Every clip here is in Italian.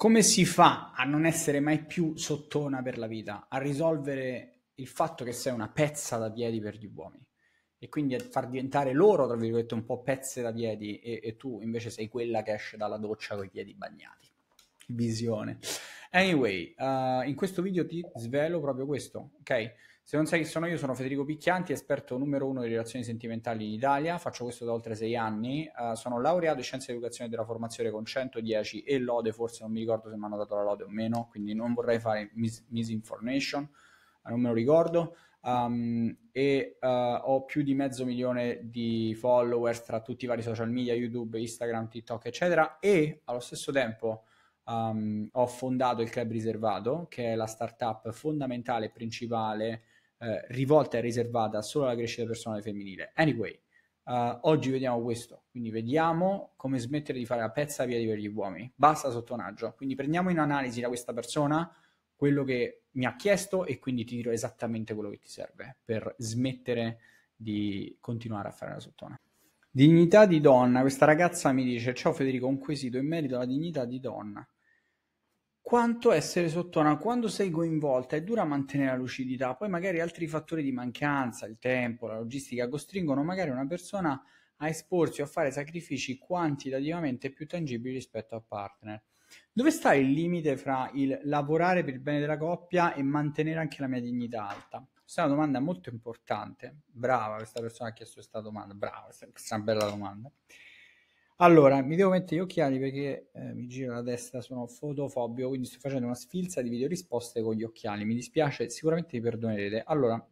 Come si fa a non essere mai più sottona per la vita, a risolvere il fatto che sei una pezza da piedi per gli uomini e quindi a far diventare loro, tra virgolette, un po' pezze da piedi e, e tu invece sei quella che esce dalla doccia con i piedi bagnati? visione. Anyway, uh, in questo video ti svelo proprio questo, ok? Se non sai chi sono io, sono Federico Picchianti, esperto numero uno di relazioni sentimentali in Italia, faccio questo da oltre sei anni, uh, sono laureato in scienze educazione della formazione con 110 e lode, forse non mi ricordo se mi hanno dato la lode o meno, quindi non vorrei fare mis- misinformation, eh, non me lo ricordo. Um, e uh, ho più di mezzo milione di followers tra tutti i vari social media, YouTube, Instagram, TikTok, eccetera, e allo stesso tempo um, ho fondato il Club Riservato, che è la startup fondamentale e principale eh, rivolta e riservata solo alla crescita personale femminile. Anyway, uh, oggi vediamo questo, quindi vediamo come smettere di fare la pezza via per gli uomini. Basta sottonaggio. Quindi prendiamo in analisi da questa persona quello che mi ha chiesto e quindi ti dirò esattamente quello che ti serve per smettere di continuare a fare la sottona. Dignità di donna, questa ragazza mi dice, ciao Federico, un quesito in merito alla dignità di donna. Quanto essere sottona, quando sei coinvolta è dura mantenere la lucidità, poi magari altri fattori di mancanza, il tempo, la logistica costringono magari una persona a esporsi o a fare sacrifici quantitativamente più tangibili rispetto al partner. Dove sta il limite fra il lavorare per il bene della coppia e mantenere anche la mia dignità alta? Questa è una domanda molto importante. Brava questa persona ha chiesto questa domanda. Brava, questa è una bella domanda. Allora, mi devo mettere gli occhiali perché eh, mi giro la testa, sono fotofobio, quindi sto facendo una sfilza di video risposte con gli occhiali. Mi dispiace, sicuramente mi perdonerete. Allora,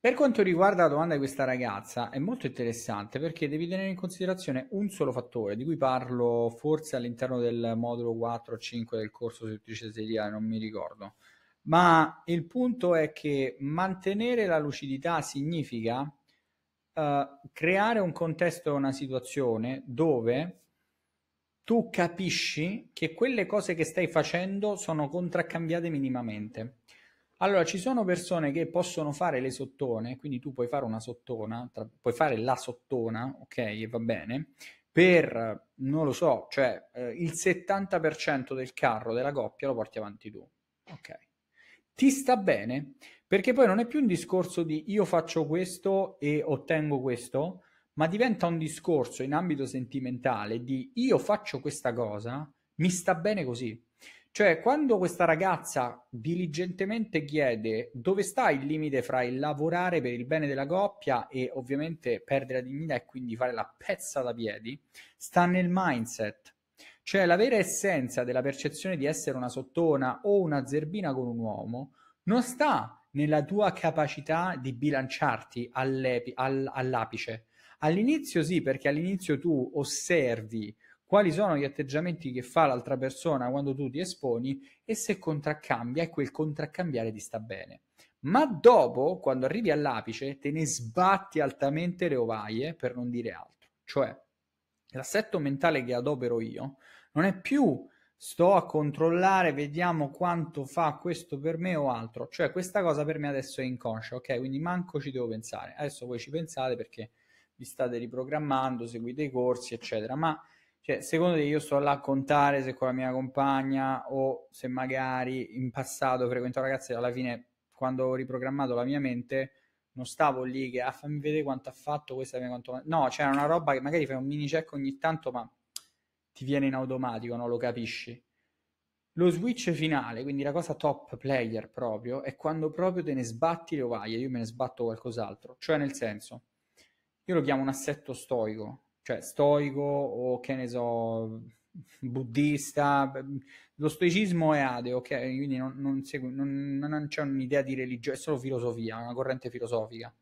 per quanto riguarda la domanda di questa ragazza, è molto interessante perché devi tenere in considerazione un solo fattore, di cui parlo forse all'interno del modulo 4 o 5 del corso su triceseria, non mi ricordo ma il punto è che mantenere la lucidità significa uh, creare un contesto, una situazione dove tu capisci che quelle cose che stai facendo sono contraccambiate minimamente. Allora, ci sono persone che possono fare le sottone, quindi tu puoi fare una sottona, tra, puoi fare la sottona, ok, e va bene, per, non lo so, cioè eh, il 70% del carro della coppia lo porti avanti tu, ok ti sta bene? Perché poi non è più un discorso di io faccio questo e ottengo questo, ma diventa un discorso in ambito sentimentale di io faccio questa cosa, mi sta bene così. Cioè, quando questa ragazza diligentemente chiede dove sta il limite fra il lavorare per il bene della coppia e ovviamente perdere la dignità e quindi fare la pezza da piedi, sta nel mindset. Cioè la vera essenza della percezione di essere una sottona o una zerbina con un uomo non sta nella tua capacità di bilanciarti all, all'apice. All'inizio sì, perché all'inizio tu osservi quali sono gli atteggiamenti che fa l'altra persona quando tu ti esponi e se contraccambia e ecco, quel contraccambiare ti sta bene. Ma dopo, quando arrivi all'apice, te ne sbatti altamente le ovaie per non dire altro. Cioè, L'assetto mentale che adopero io non è più sto a controllare, vediamo quanto fa questo per me o altro. Cioè, questa cosa per me adesso è inconscia, ok? Quindi manco ci devo pensare. Adesso voi ci pensate perché vi state riprogrammando, seguite i corsi, eccetera. Ma cioè, secondo te io sto là a contare se con la mia compagna o se magari in passato frequento ragazze, alla fine quando ho riprogrammato la mia mente non stavo lì che ah, fammi vedere quanto ha fatto questa quanto... no c'era una roba che magari fai un mini check ogni tanto ma ti viene in automatico non lo capisci lo switch finale quindi la cosa top player proprio è quando proprio te ne sbatti le ovaie io me ne sbatto qualcos'altro cioè nel senso io lo chiamo un assetto stoico cioè stoico o che ne so buddista, lo stoicismo è ateo, ok? Quindi non, non, segu- non, non c'è un'idea di religione, è solo filosofia, una corrente filosofica.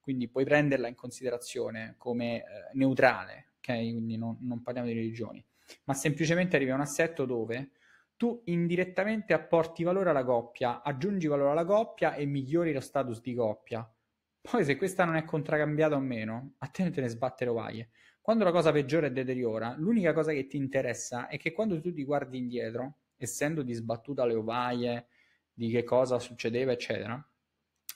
Quindi puoi prenderla in considerazione come eh, neutrale, ok? Quindi non, parliamo di religioni, ma semplicemente arrivi a un assetto dove tu indirettamente apporti valore alla coppia, aggiungi valore alla coppia e migliori lo status di coppia. Poi se questa non è contraccambiata o meno, a te ne te ne sbatte le ovaie quando la cosa peggiora e deteriora, l'unica cosa che ti interessa è che quando tu ti guardi indietro, essendo disbattuta le ovaie di che cosa succedeva, eccetera,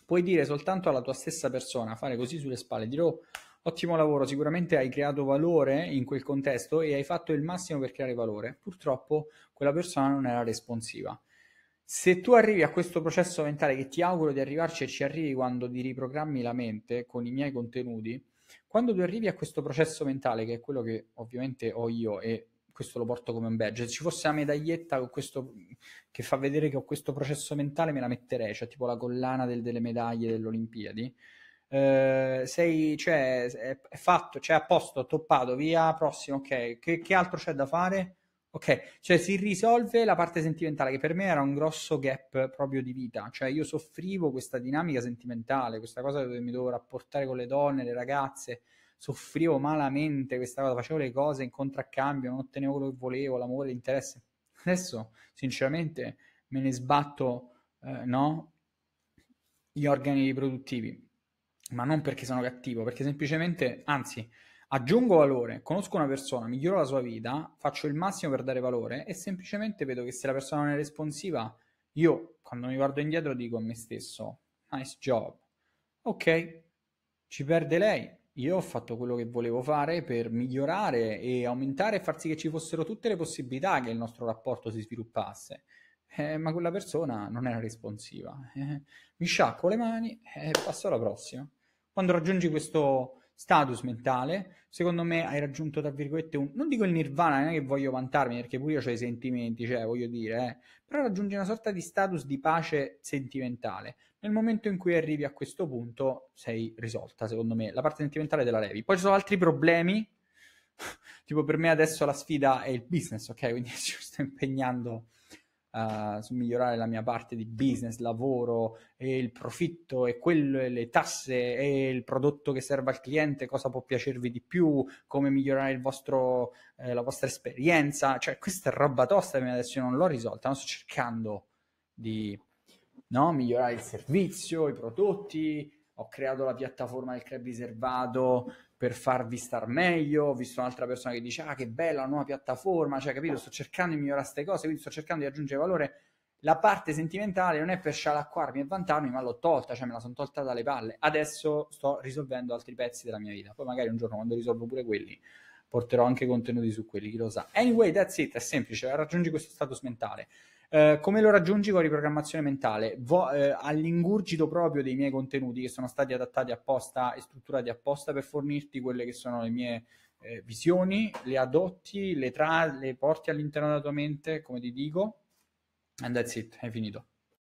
puoi dire soltanto alla tua stessa persona, fare così sulle spalle, dire oh, ottimo lavoro, sicuramente hai creato valore in quel contesto e hai fatto il massimo per creare valore. Purtroppo quella persona non era responsiva. Se tu arrivi a questo processo mentale che ti auguro di arrivarci e ci arrivi quando ti riprogrammi la mente con i miei contenuti, quando tu arrivi a questo processo mentale, che è quello che ovviamente ho io e questo lo porto come un badge, se ci fosse una medaglietta con questo, che fa vedere che ho questo processo mentale, me la metterei, cioè tipo la collana del, delle medaglie delle Olimpiadi. Uh, eh, sei, cioè, è, fatto, cioè a posto, toppato, via, prossimo, ok. Che, che altro c'è da fare? Ok, cioè si risolve la parte sentimentale che per me era un grosso gap proprio di vita, cioè io soffrivo questa dinamica sentimentale, questa cosa dove mi dovevo rapportare con le donne, le ragazze, soffrivo malamente questa cosa, facevo le cose in contraccambio, non ottenevo quello che volevo, l'amore, l'interesse. Adesso, sinceramente, me ne sbatto, eh, no? Gli organi riproduttivi, ma non perché sono cattivo, perché semplicemente, anzi, aggiungo valore, conosco una persona, miglioro la sua vita, faccio il massimo per dare valore e semplicemente vedo che se la persona non è responsiva, io quando mi guardo indietro dico a me stesso, nice job, ok, ci perde lei, io ho fatto quello che volevo fare per migliorare e aumentare e far sì che ci fossero tutte le possibilità che il nostro rapporto si sviluppasse. Eh, ma quella persona non era responsiva. Eh, mi sciacco le mani e passo alla prossima. Quando raggiungi questo status mentale, secondo me hai raggiunto, tra virgolette, un... non dico il nirvana, non è che voglio vantarmi, perché pure io ho i sentimenti, cioè, voglio dire, eh, però raggiungi una sorta di status di pace sentimentale. Nel momento in cui arrivi a questo punto sei risolta, secondo me, la parte sentimentale della levi. Poi ci sono altri problemi, tipo per me adesso la sfida è il business, ok? Quindi ci sto impegnando uh, migliorare la mia parte di business, lavoro e il profitto e quello e le tasse e il prodotto che serve al cliente, cosa può piacervi di più, come migliorare vostro, eh, la vostra esperienza, cioè questa è roba tosta che adesso non l'ho risolta, non sto cercando di no, migliorare il servizio, i prodotti, ho creato la piattaforma del club riservato per farvi star meglio, ho visto un'altra persona che dice ah che bella la nuova piattaforma, cioè capito, sto cercando di migliorare queste cose, quindi sto cercando di aggiungere valore. La parte sentimentale non è per scialacquarmi e vantarmi, ma l'ho tolta, cioè me la sono tolta dalle palle. Adesso sto risolvendo altri pezzi della mia vita. Poi magari un giorno quando risolvo pure quelli, porterò anche contenuti su quelli, chi lo sa. Anyway, that's it, è semplice, raggiungi questo status mentale. Eh, come lo raggiungi con riprogrammazione mentale? Vo- eh, all'ingurgito proprio dei miei contenuti che sono stati adattati apposta e strutturati apposta per fornirti quelle che sono le mie eh, visioni, le adotti, le, tra- le porti all'interno della tua mente, come ti dico, and that's it, è finito.